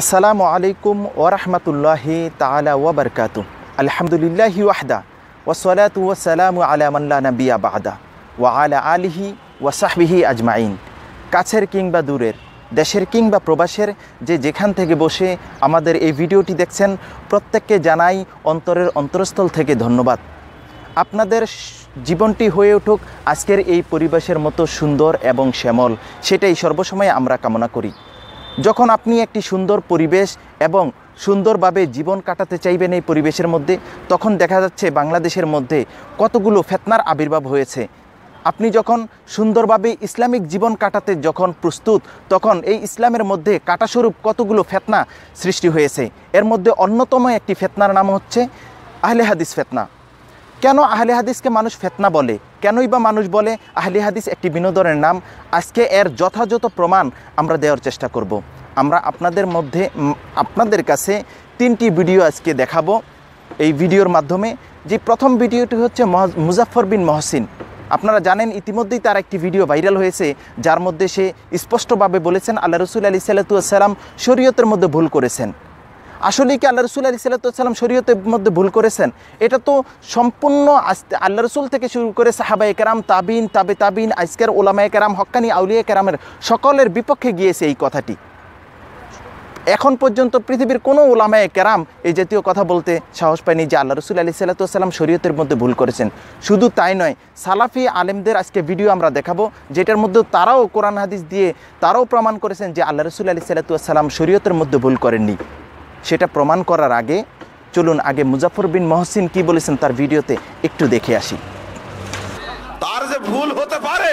আসসালামু আলাইকুম ওরহমতুল্লাহি তালা ওবরকাত আলহামদুলিল্লাহি ওয়াহদা ওসলাতু ওসালামু আলামাল্লা নবী আবাহদা ওয়া আলা আলিহি ওয়াসাহবিহি আজমাইন কাছের কিংবা দূরের দেশের কিংবা প্রবাসের যে যেখান থেকে বসে আমাদের এই ভিডিওটি দেখছেন প্রত্যেককে জানাই অন্তরের অন্তরস্থল থেকে ধন্যবাদ আপনাদের জীবনটি হয়ে উঠুক আজকের এই পরিবেশের মতো সুন্দর এবং শ্যামল সেটাই সর্বসময় আমরা কামনা করি যখন আপনি একটি সুন্দর পরিবেশ এবং সুন্দরভাবে জীবন কাটাতে চাইবেন এই পরিবেশের মধ্যে তখন দেখা যাচ্ছে বাংলাদেশের মধ্যে কতগুলো ফেতনার আবির্ভাব হয়েছে আপনি যখন সুন্দরভাবে ইসলামিক জীবন কাটাতে যখন প্রস্তুত তখন এই ইসলামের মধ্যে কাটাস্বরূপ কতগুলো ফেতনা সৃষ্টি হয়েছে এর মধ্যে অন্যতম একটি ফেতনার নাম হচ্ছে আহলে হাদিস ফেতনা কেন আহলে হাদিসকে মানুষ ফেতনা বলে কেনই বা মানুষ বলে আহলি হাদিস একটি বিনোদনের নাম আজকে এর যথাযথ প্রমাণ আমরা দেওয়ার চেষ্টা করব। আমরা আপনাদের মধ্যে আপনাদের কাছে তিনটি ভিডিও আজকে দেখাবো এই ভিডিওর মাধ্যমে যে প্রথম ভিডিওটি হচ্ছে মুজাফর বিন মহসিন আপনারা জানেন ইতিমধ্যেই তার একটি ভিডিও ভাইরাল হয়েছে যার মধ্যে সে স্পষ্টভাবে বলেছেন আল্লাহ রসুল আলি সাল্লাতুয়াসাল্লাম শরীয়তের মধ্যে ভুল করেছেন আসলে কি আল্লাহ রসুল আলি সাল্লাম শরীয়তের মধ্যে ভুল করেছেন এটা তো সম্পূর্ণ আল্লাহ রসুল থেকে শুরু করে সাহাবা একরাম তাবিন তাবে তাবিন আজকের ওলামা একরাম হক্কানি আউলিয়া একরামের সকলের বিপক্ষে গিয়েছে এই কথাটি এখন পর্যন্ত পৃথিবীর কোনো ওলামায় একরাম এই জাতীয় কথা বলতে সাহস পায়নি যে আল্লাহ রসুল আলি সাল্লাম শরীয়তের মধ্যে ভুল করেছেন শুধু তাই নয় সালাফি আলেমদের আজকে ভিডিও আমরা দেখাবো যেটার মধ্যে তারাও কোরআন হাদিস দিয়ে তারাও প্রমাণ করেছেন যে আল্লাহ রসুল আলি সাল্লাম শরীয়তের মধ্যে ভুল করেননি সেটা প্রমাণ করার আগে চলুন আগে মুজাফর বিন মহসিন কি বলেছেন তার ভিডিওতে একটু দেখে আসি তার যে ভুল হতে পারে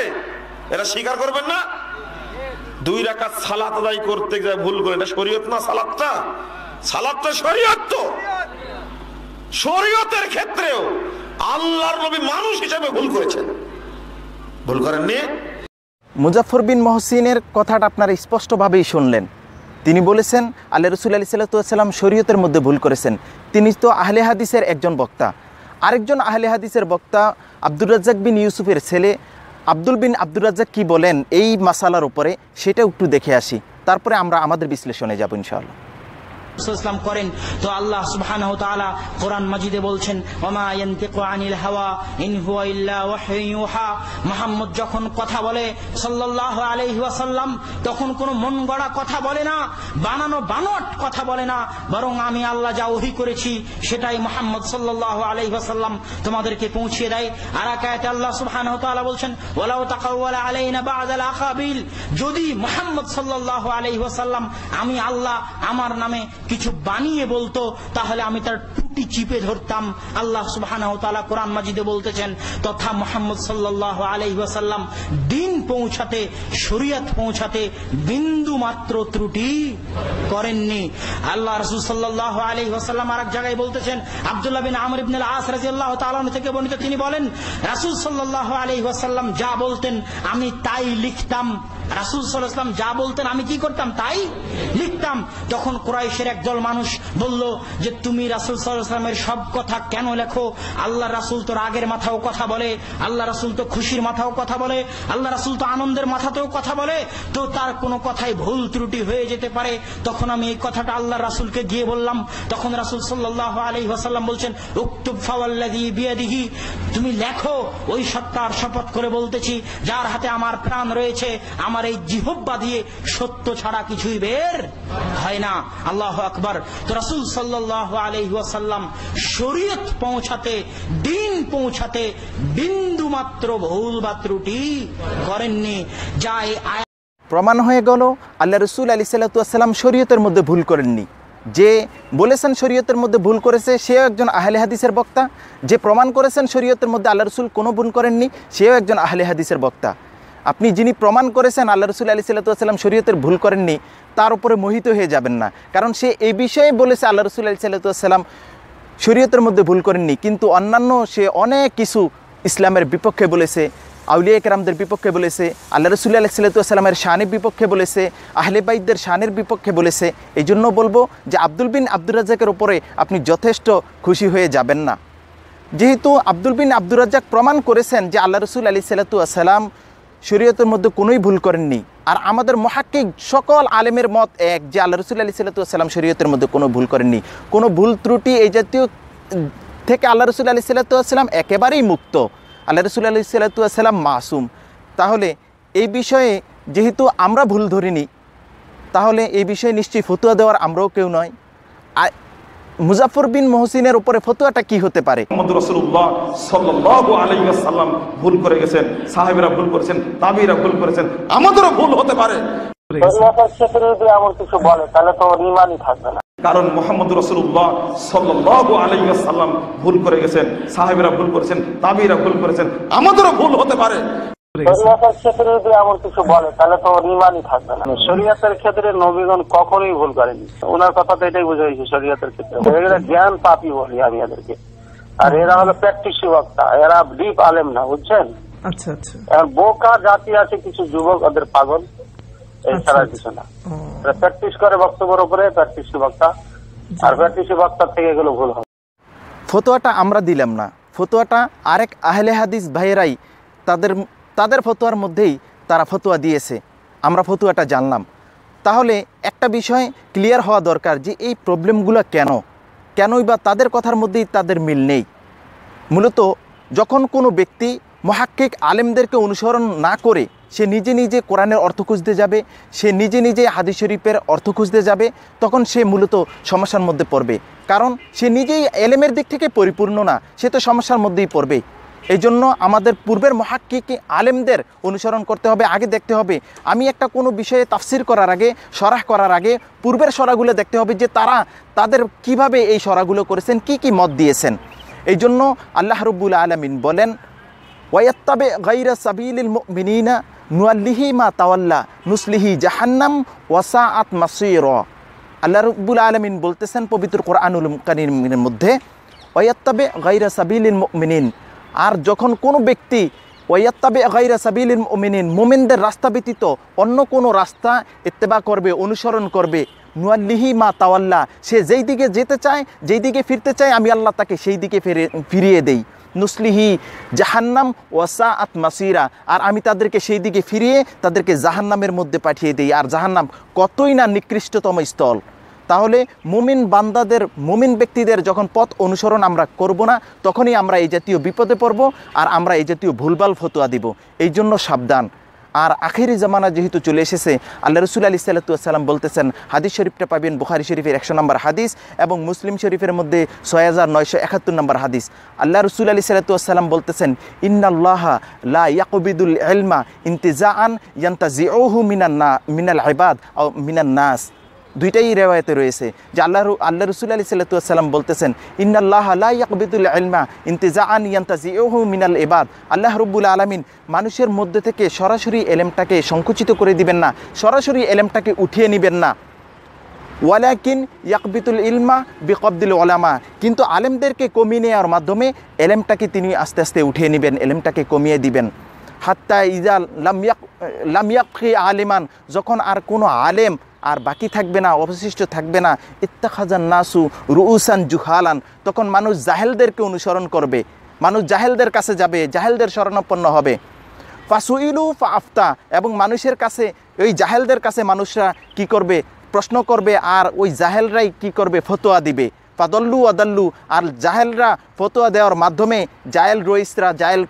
এটা স্বীকার করবেন না দুই রাখা সালাত আদায় করতে যায় ভুল করে এটা শরীয়ত না সালাতটা সালাতটা শরীয়ত তো শরীয়তের ক্ষেত্রেও আল্লাহর নবী মানুষ হিসেবে ভুল করেছেন ভুল করেননি মুজাফর বিন মহসিনের কথাটা আপনারা স্পষ্টভাবেই শুনলেন তিনি বলেছেন আল্লাহ রসুল আলি সাল্লাম শরীয়তের মধ্যে ভুল করেছেন তিনি তো আহলে হাদিসের একজন বক্তা আরেকজন আহলে হাদিসের বক্তা আব্দুর রাজ্জাক বিন ইউসুফের ছেলে আব্দুল বিন আব্দুর রাজ্জাক কী বলেন এই মাসালার উপরে সেটা একটু দেখে আসি তারপরে আমরা আমাদের বিশ্লেষণে যাব ইনশাআল্লাহ ইসলাম করেন তো আল্লাহ সুবহানাহু কোরআন মাজিদে বলছেন ওমা আনিল হাওয়া যখন কথা বলে সাল্লাহ আলাইহি ওয়াসাল্লাম তখন কোনো মন গড়া কথা বলে না বানানো বানোয়াট কথা বলে না বরং আমি আল্লাহ যা ওহি করেছি সেটাই মোহাম্মদ সাল্লাহ আলাইহি ওয়াসাল্লাম তোমাদেরকে পৌঁছে দেয় আর একায়েতে আল্লাহ সুবহানাহু ওয়া বলছেন ওয়ালাউ তাকাওয়ালা আলাইনা আদাল আকাবিল যদি মোহাম্মদ সাল্লাহ আলাইহি ওয়াসাল্লাম আমি আল্লাহ আমার নামে কিছু বানিয়ে বলতো তাহলে আমি তার টুটি চিপে ধরতাম আল্লাহ সুবাহ কোরআন মাজিদে বলতেছেন তথা মোহাম্মদ সাল্লাহ আলহি ওয়াসাল্লাম দিন পৌঁছাতে শরিয়াত পৌঁছাতে বিন্দু মাত্র ত্রুটি করেননি আল্লাহ রসুল সাল্লাহ আলহি ওয়াসাল্লাম আর এক জায়গায় বলতেছেন আবদুল্লাহ বিন আমর ইবনুল আস রাজি আল্লাহ তালন থেকে বর্ণিত তিনি বলেন রাসুল সাল্লাহ আলহি ওয়াসাল্লাম যা বলতেন আমি তাই লিখতাম রাসুল সাল্লাম যা বলতেন আমি কি করতাম তাই লিখতাম তখন ক্রাইশের একদল মানুষ বলল যে তুমি রাসুল সাল্লামের সব কথা কেন লেখো আল্লাহ রাসুল তো রাগের মাথাও কথা বলে আল্লাহ রাসুল তো খুশির মাথাও কথা বলে আল্লাহ রাসুল তো আনন্দের মাথাতেও কথা বলে তো তার কোনো কথায় ভুল ত্রুটি হয়ে যেতে পারে তখন আমি এই কথাটা আল্লাহ রাসুলকে গিয়ে বললাম তখন রাসুল সাল্লাহ আলি ওয়াসাল্লাম বলছেন উক্তুব ফাওয়াল্লাদি তুমি লেখো ওই সত্তার শপথ করে বলতেছি যার হাতে আমার প্রাণ রয়েছে আমার আমার এই জিহব্বা দিয়ে সত্য ছাড়া কিছুই বের হয় না আল্লাহ আকবর তো রাসুল সাল্লাহ আলহিহাসাল্লাম শরীয়ত পৌঁছাতে দিন পৌঁছাতে বিন্দু মাত্র ভুল বা ত্রুটি করেননি যা এই প্রমাণ হয়ে গেল আল্লাহ রসুল আলি সাল্লাতুয়াসাল্লাম শরীয়তের মধ্যে ভুল করেননি যে বলেছেন শরীয়তের মধ্যে ভুল করেছে সেও একজন আহলে হাদিসের বক্তা যে প্রমাণ করেছেন শরীয়তের মধ্যে আল্লাহ রসুল কোনো ভুল করেননি সেও একজন আহলে হাদিসের বক্তা আপনি যিনি প্রমাণ করেছেন আল্লাহ রসুল আলি সাল্লাম শরীয়তের ভুল করেননি তার উপরে মোহিত হয়ে যাবেন না কারণ সে এই বিষয়ে বলেছে আল্লাহ রসুল আলি সাল্লাম শরীয়তের মধ্যে ভুল করেননি কিন্তু অন্যান্য সে অনেক কিছু ইসলামের বিপক্ষে বলেছে আউলিয়া কেরামদের বিপক্ষে বলেছে আল্লাহ রসুল্লাহ সাল্লামের শানের বিপক্ষে বলেছে আহলেবাইদদের শানের বিপক্ষে বলেছে এই জন্য বলবো যে আব্দুল বিন আব্দুর রাজাকের ওপরে আপনি যথেষ্ট খুশি হয়ে যাবেন না যেহেতু আব্দুল বিন আব্দুর রাজ্জাক প্রমাণ করেছেন যে আল্লাহ রসুল আলি সাল্লাতু আসসালাম শরীয়তের মধ্যে কোনোই ভুল করেননি আর আমাদের মহাক্কিক সকল আলেমের মত এক যে আল্লাহ রসুল আলি সাল্লাম শরীয়তের মধ্যে কোনো ভুল করেননি কোনো ভুল ত্রুটি এই জাতীয় থেকে আল্লাহ রসুল আলি সাল্লাতাম একেবারেই মুক্ত আল্লাহ রসুল আলি সাল্লাতাম মাসুম তাহলে এই বিষয়ে যেহেতু আমরা ভুল ধরিনি তাহলে এই বিষয়ে নিশ্চয়ই ফতুয়া দেওয়ার আমরাও কেউ নয় আর মুজাফর বিন মহসিনের উপরে ফতুয়াটা কি হতে পারে ভুল করে গেছেন সাহেবেরা ভুল করেছেন তাবিরা ভুল করেছেন আমাদেরও ভুল হতে পারে কারণ মোহাম্মদ রসুল্লাহ সাল্লাহ আলাইসাল্লাম ভুল করে গেছেন সাহেবেরা ভুল করেছেন তাবিরা ভুল করেছেন আমাদেরও ভুল হতে পারে কিছু আচ্ছা। আচ্ছা, আচ্ছা। বোকা জাতি আছে কিছু যুবক ওদের পাগল এছাড়া কিছু না প্র্যাকটিস করে বক্তব্যের উপরে প্র্যাকটিস বক্তা আর প্র্যাকটিস বক্তার থেকে এগুলো ভুল হয় ফতোয়াটা আমরা দিলাম না ফতোয়াটা আরেক আহলে হাদিস ভাইয়েরাই তাদের তাদের ফতোয়ার মধ্যেই তারা ফতোয়া দিয়েছে আমরা ফতোয়াটা জানলাম তাহলে একটা বিষয় ক্লিয়ার হওয়া দরকার যে এই প্রবলেমগুলো কেন কেনই বা তাদের কথার মধ্যেই তাদের মিল নেই মূলত যখন কোনো ব্যক্তি মহাক্ষিক আলেমদেরকে অনুসরণ না করে সে নিজে নিজে কোরআনের অর্থ খুঁজতে যাবে সে নিজে নিজে হাদিস শরীফের অর্থ খুঁজতে যাবে তখন সে মূলত সমস্যার মধ্যে পড়বে কারণ সে নিজেই এলেমের দিক থেকে পরিপূর্ণ না সে তো সমস্যার মধ্যেই পড়বে এই জন্য আমাদের পূর্বের মহাক্কিকি আলেমদের অনুসরণ করতে হবে আগে দেখতে হবে আমি একটা কোনো বিষয়ে তাফসির করার আগে সরাহ করার আগে পূর্বের সরাগুলো দেখতে হবে যে তারা তাদের কিভাবে এই সরাগুলো করেছেন কি কি মত দিয়েছেন এই জন্য আল্লাহ রব্বুল আলমিন বলেন ওয়াত্তাবে গাইরা সাবিল মিনিনা নুয়াল্লিহি মা তাওয়াল্লা নুসলিহি জাহান্নাম ওয়াসা আত মাসির আল্লাহ রব্বুল আলমিন বলতেছেন পবিত্র কোরআনুল কানিমের মধ্যে ওয়াত্তাবে গাইরা সাবিল মিনিন আর যখন কোনো ব্যক্তি ওয়াত্তাবে গাইরা সাবিল মোমিনিন মোমিনদের রাস্তা ব্যতীত অন্য কোনো রাস্তা ইত্তেবা করবে অনুসরণ করবে নুয়াল্লিহি মা তাওয়াল্লা সে যেই দিকে যেতে চায় যেই দিকে ফিরতে চায় আমি আল্লাহ তাকে সেই দিকে ফিরে ফিরিয়ে দেই নুসলিহি জাহান্নাম ওয়াসা আত মাসিরা আর আমি তাদেরকে সেই দিকে ফিরিয়ে তাদেরকে জাহান্নামের মধ্যে পাঠিয়ে দিই আর জাহান্নাম কতই না নিকৃষ্টতম স্থল তাহলে মুমিন বান্দাদের মুমিন ব্যক্তিদের যখন পথ অনুসরণ আমরা করব না তখনই আমরা এই জাতীয় বিপদে পড়ব আর আমরা এই জাতীয় ভুলভাল ফতুয়া দিব এই জন্য সাবধান আর আখেরি জামানা যেহেতু চলে এসেছে আল্লাহ রসুল আলি সাল্লাম বলতেছেন হাদিস শরীফটা পাবেন বুখারি শরীফের একশো নম্বর হাদিস এবং মুসলিম শরীফের মধ্যে ছয় হাজার নয়শো একাত্তর নম্বর হাদিস আল্লাহ রসুল আলি সাল্লাম বলতেছেন ইন্নাল্লাহ লা ইয়াকবিদুল এলমা ইন্তেজা আন ইয়ান্তা ওহু মিনান্না মিনাল আইবাদ ও মিনান্নাস নাস দুইটাই রেওয়ায়তে রয়েছে যে আল্লাহ আল্লাহ রসুল আলী সাল্লাতুসাল্লাম বলতেছেন ইন্নাল্লাহ আল্লাহ ইয়াকবিদুল আলমা ইন্তেজা আন ইয়ান্তাজি ওহু মিনাল এবাদ আল্লাহ রব্বুল আলমিন মানুষের মধ্যে থেকে সরাসরি এলেমটাকে সংকুচিত করে দিবেন না সরাসরি এলেমটাকে উঠিয়ে নেবেন না ওয়ালাকিন ইয়াকবিতুল ইলমা বিকবদুল ওলামা কিন্তু আলেমদেরকে কমিয়ে নেওয়ার মাধ্যমে এলেমটাকে তিনি আস্তে আস্তে উঠিয়ে নেবেন এলেমটাকে কমিয়ে দিবেন হাত্তা ইজা লামিয়াক লামিয়াকি আলিমান যখন আর কোনো আলেম আর বাকি থাকবে না অবশিষ্ট থাকবে না ইত্তাখাজান নাসু রুউসান জুহালান তখন মানুষ জাহেলদেরকে অনুসরণ করবে মানুষ জাহেলদের কাছে যাবে জাহেলদের স্মরণাপন্ন হবে ফাসুইলু ফা আফতা এবং মানুষের কাছে ওই জাহেলদের কাছে মানুষরা কি করবে প্রশ্ন করবে আর ওই জাহেলরাই কি করবে ফতোয়া দিবে ফাদল্লু আদাল্লু আর জাহেলরা ফতোয়া দেওয়ার মাধ্যমে জায়েল রইসরা জায়েল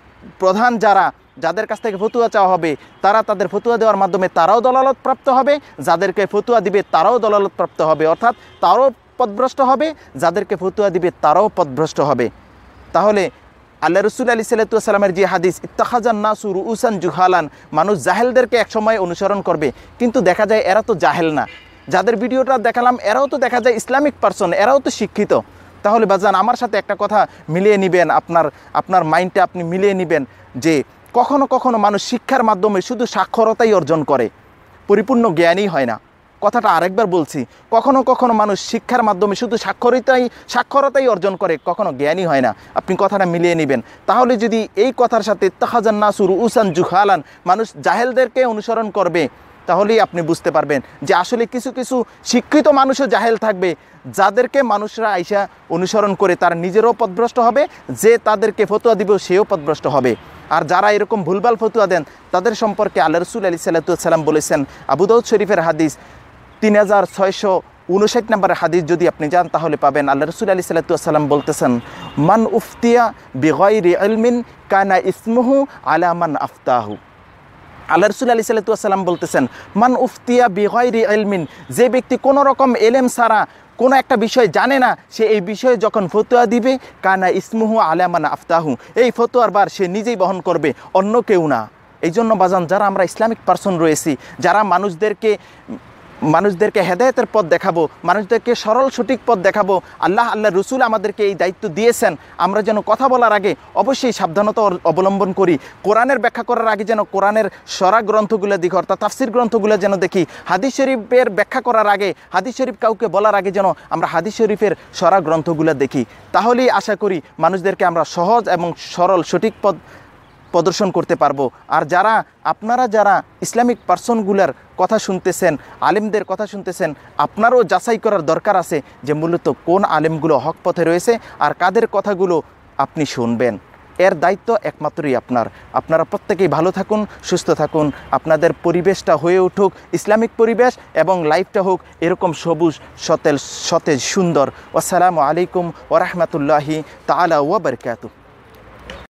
প্রধান যারা যাদের কাছ থেকে ফতুয়া চাওয়া হবে তারা তাদের ফতুয়া দেওয়ার মাধ্যমে তারাও দলালত প্রাপ্ত হবে যাদেরকে ফতুয়া দিবে তারাও দলালত প্রাপ্ত হবে অর্থাৎ তারাও পদভ্রষ্ট হবে যাদেরকে ফতুয়া দিবে তারাও পদভ্রষ্ট হবে তাহলে আল্লাহ রসুল আলি সাল্লাসাল্লামের যে হাদিস ইত্তাহাজান নাসুর উসান জুহালান মানুষ জাহেলদেরকে একসময় অনুসরণ করবে কিন্তু দেখা যায় এরা তো জাহেল না যাদের ভিডিওটা দেখালাম এরাও তো দেখা যায় ইসলামিক পার্সন এরাও তো শিক্ষিত তাহলে বাজান আমার সাথে একটা কথা মিলিয়ে নেবেন আপনার আপনার মাইন্ডটা আপনি মিলিয়ে নেবেন যে কখনো কখনো মানুষ শিক্ষার মাধ্যমে শুধু সাক্ষরতাই অর্জন করে পরিপূর্ণ জ্ঞানই হয় না কথাটা আরেকবার বলছি কখনো কখনো মানুষ শিক্ষার মাধ্যমে শুধু সাক্ষরতাই সাক্ষরতাই অর্জন করে কখনো জ্ঞানই হয় না আপনি কথাটা মিলিয়ে নেবেন তাহলে যদি এই কথার সাথে তাহাজান নাসুর উসান জুখালান মানুষ জাহেলদেরকে অনুসরণ করবে তাহলেই আপনি বুঝতে পারবেন যে আসলে কিছু কিছু শিক্ষিত মানুষও জাহেল থাকবে যাদেরকে মানুষরা আইসা অনুসরণ করে তার নিজেরও পদভ্রষ্ট হবে যে তাদেরকে ফতুয়া দিব সেও পদভ্রষ্ট হবে আর যারা এরকম ভুলভাল ফতুয়া দেন তাদের সম্পর্কে আল্লাহ রসুল আলী সাল্লাম বলেছেন আবুদৌদ শরীফের হাদিস তিন হাজার ছয়শো উনষাট নম্বরের হাদিস যদি আপনি যান তাহলে পাবেন আল্লাহ রসুল আলী সাল্লাম বলতেছেন মান উফতিয়া বেগয় রে আলমিন কানা ইসমহু আলামান আফতাহু আল্লাহ রসুল আলি সাল্লাম বলতেছেন মান উফতিয়া বিহয়রি এলমিন যে ব্যক্তি কোনো রকম এলেম ছাড়া কোনো একটা বিষয় জানে না সে এই বিষয়ে যখন ফতোয়া দিবে কানা ইসমুহু আলামান আফতাহু এই ফতোয়ার বার সে নিজেই বহন করবে অন্য কেউ না এই জন্য বাজান যারা আমরা ইসলামিক পার্সন রয়েছি যারা মানুষদেরকে মানুষদেরকে হেদায়তের পথ দেখাবো মানুষদেরকে সরল সঠিক পথ দেখাবো আল্লাহ আল্লাহ রসুল আমাদেরকে এই দায়িত্ব দিয়েছেন আমরা যেন কথা বলার আগে অবশ্যই সাবধানতা অবলম্বন করি কোরআনের ব্যাখ্যা করার আগে যেন কোরআনের সরা গ্রন্থগুলো দেখি অর্থাৎ তাফসির গ্রন্থগুলো যেন দেখি হাদিস শরীফের ব্যাখ্যা করার আগে হাদিস শরীফ কাউকে বলার আগে যেন আমরা হাদিস শরীফের সরা গ্রন্থগুলো দেখি তাহলেই আশা করি মানুষদেরকে আমরা সহজ এবং সরল সঠিক পথ প্রদর্শন করতে পারবো আর যারা আপনারা যারা ইসলামিক পার্সনগুলার কথা শুনতেছেন আলেমদের কথা শুনতেছেন আপনারও যাচাই করার দরকার আছে যে মূলত কোন আলেমগুলো হক পথে রয়েছে আর কাদের কথাগুলো আপনি শুনবেন এর দায়িত্ব একমাত্রই আপনার আপনারা প্রত্যেকেই ভালো থাকুন সুস্থ থাকুন আপনাদের পরিবেশটা হয়ে উঠুক ইসলামিক পরিবেশ এবং লাইফটা হোক এরকম সবুজ সতেজ সতেজ সুন্দর আসসালামু আলাইকুম ওরহমতুল্লাহি তালা ওবরকাতু